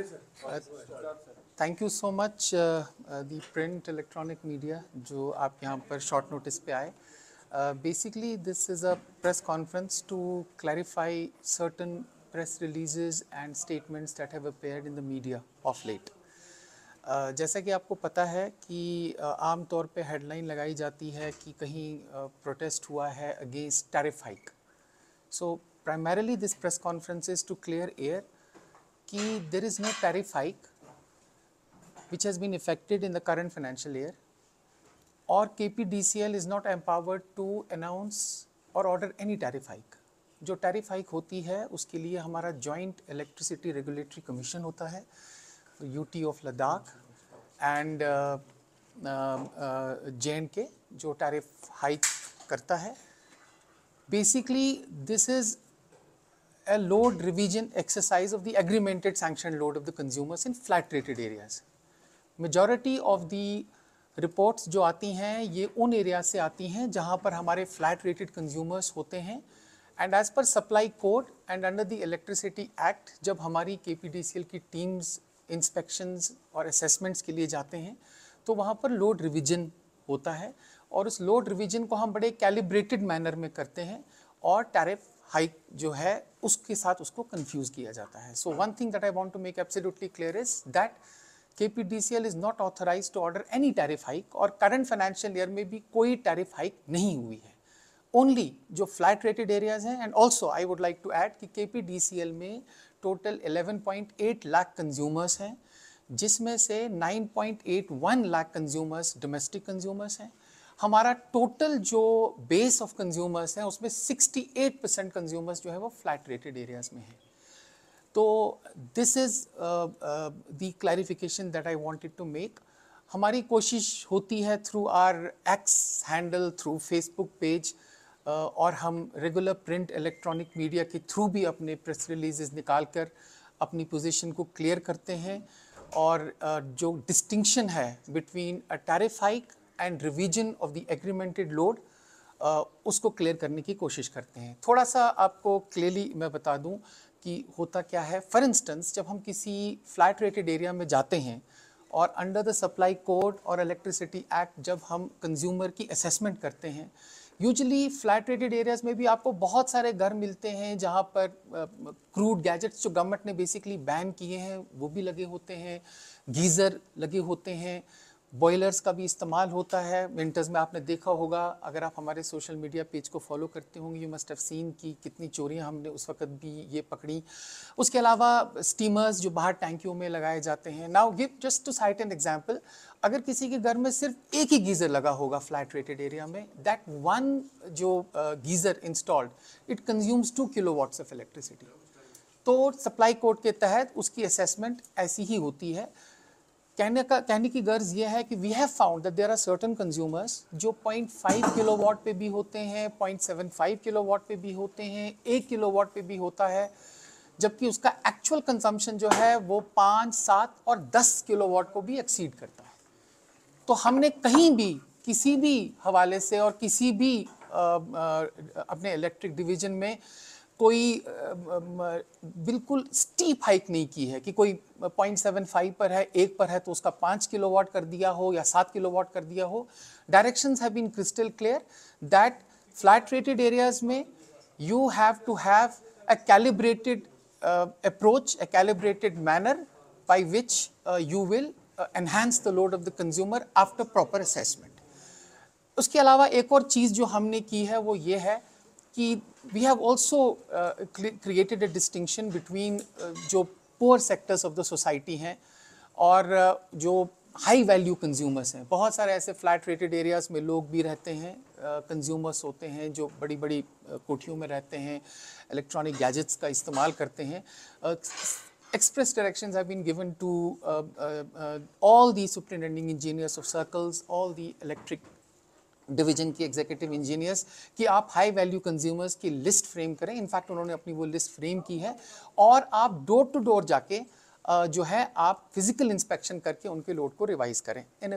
Thank you so much the print electronic media जो आप यहाँ पर शॉर्ट नोटिस पे आए basically this is a press conference to clarify certain press releases and statements that have appeared in the media of late जैसा कि आपको पता है कि uh, आम तौर पे हेडलाइन लगाई जाती है कि कहीं प्रोटेस्ट uh, हुआ है against tariff hike so primarily this press conference is to clear air कि there is no tariff hike which has been effected in the current financial year और K P D C L is not empowered to announce or order any tariff hike जो tariff hike होती है उसके लिए हमारा joint electricity regulatory commission होता है U T of Ladakh and J and K जो टैरिफ हाइक करता है basically this is a load revision exercise of the aggravated sanction load of the consumers in flat rated areas. Majority of the reports जो आती हैं ये उन area से आती हैं जहाँ पर हमारे फ्लैट रेटेड कंज्यूमर्स होते हैं and as per supply code and under the electricity act जब हमारी के की टीम्स इंस्पेक्शंस और असेसमेंट्स के लिए जाते हैं तो वहाँ पर लोड रिविजन होता है और उस लोड रिविजन को हम बड़े कैलिब्रेटेड मैनर में करते हैं और टैरिफ हाइक जो है उसके साथ उसको कंफ्यूज किया जाता है so one thing that I want to make absolutely clear is that KPDCL is not authorised to order any tariff hike और करंट फाइनेंशियल ईयर में भी कोई टैरिफ हाइक नहीं हुई है ओनली जो फ्लैट रेटेड एरियाज हैं and also I would like to add कि के में टोटल एलेवन लाख कंज्यूमर्स हैं जिसमें से 9.81 लाख कंज्यूमर्स डोमेस्टिक कंज्यूमर्स हैं हमारा टोटल जो बेस ऑफ कंज्यूमर्स हैं उसमें 68 परसेंट कंज्यूमर्स जो है वो फ्लैट रेटेड एरियाज में हैं तो this is the clarification that I wanted to make हमारी कोशिश होती है through R X handle through Facebook page और हम रेगुलर प्रिंट इलेक्ट्रॉनिक मीडिया के थ्रू भी अपने प्रेस रिलीजेस निकाल कर अपनी पोजीशन को क्लियर करते हैं और uh, जो डिस्टिंक्शन है between a tariff hike and revision of the agreemented load उसको क्लियर करने की कोशिश करते हैं थोड़ा सा आपको क्लियरली मैं बता दूं कि होता क्या है फॉर इंस्टेंस जब हम किसी फ्लैट रेटेड एरिया में जाते हैं और अंडर द सप्लाई कोड और इलेक्ट्रिसिटी एक्ट जब हम कंज्यूमर की असेसमेंट करते हैं यूजली फ्लैट रेटेड एरियाज़ में भी आपको बहुत सारे घर मिलते हैं जहाँ पर क्रूड uh, गैजेट्स जो गवर्नमेंट ने बेसिकली बैन किए हैं वो भी लगे होते हैं गीज़र लगे होते हैं बॉयलर्स का भी इस्तेमाल होता है विंटर्स में आपने देखा होगा अगर आप हमारे सोशल मीडिया पेज को फॉलो करते होंगे यू मस्ट हैव सीन कि कितनी चोरियां हमने उस वक्त भी ये पकड़ी उसके अलावा स्टीमर्स जो बाहर टैंकियों में लगाए जाते हैं now give just to cite an example अगर किसी के घर में सिर्फ एक ही गीज़र लगा होगा फ्लैट रेटेड एरिया में दैट वन जो geyser installed it consumes two kilo watts of electricity तो सप्लाई कोड के तहत उसकी असेसमेंट ऐसी ही होती है कहने का कहने की गर्ज यह है कि we have found that there are certain consumers जो 0.5 किलोवाट पे भी होते हैं 0.75 किलोवाट पे भी होते हैं एक किलोवाट पे भी होता है जबकि उसका एक्चुअल कंजम्पशन जो है वो पाँच सात और दस किलोवाट को भी एक्सीड करता है तो हमने कहीं भी किसी भी हवाले से और किसी भी आ, आ, अपने इलेक्ट्रिक डिवीजन में कोई बिल्कुल स्टीप हाइक नहीं की है कि कोई पॉइंट सेवन फाइव पर है एक पर है तो उसका पाँच किलोवाट कर दिया हो या सात किलोवाट कर दिया हो direction have been crystal clear that flat rated areas में you have to have a calibrated approach a calibrated manner by which you will enhance the load of the consumer after proper assessment उसके अलावा एक और चीज़ जो हमने की है वो ये है कि we have also created a distinction between जो poor sectors of the society हैं और uh, जो हाई वैल्यू कंज्यूमर्स हैं बहुत सारे ऐसे फ्लैट रेटेड एरियाज़ में लोग भी रहते हैं कंज्यूमर्स uh, होते हैं जो बड़ी बड़ी uh, कोठियों में रहते हैं इलेक्ट्रॉनिक गैजेट्स का इस्तेमाल करते हैं express direction have been given to all the uh, engineers of circles all the electric division की एग्जीक्यूटिव इंजीनियर्स कि आप हाई वैल्यू कंज्यूमर्स की लिस्ट फ्रेम करें इनफैक्ट उन्होंने अपनी वो लिस्ट फ्रेम की है और आप डोर टू डोर जाके जो है आप फिजिकल इंस्पेक्शन करके उनके लोड को रिवाइज करें इन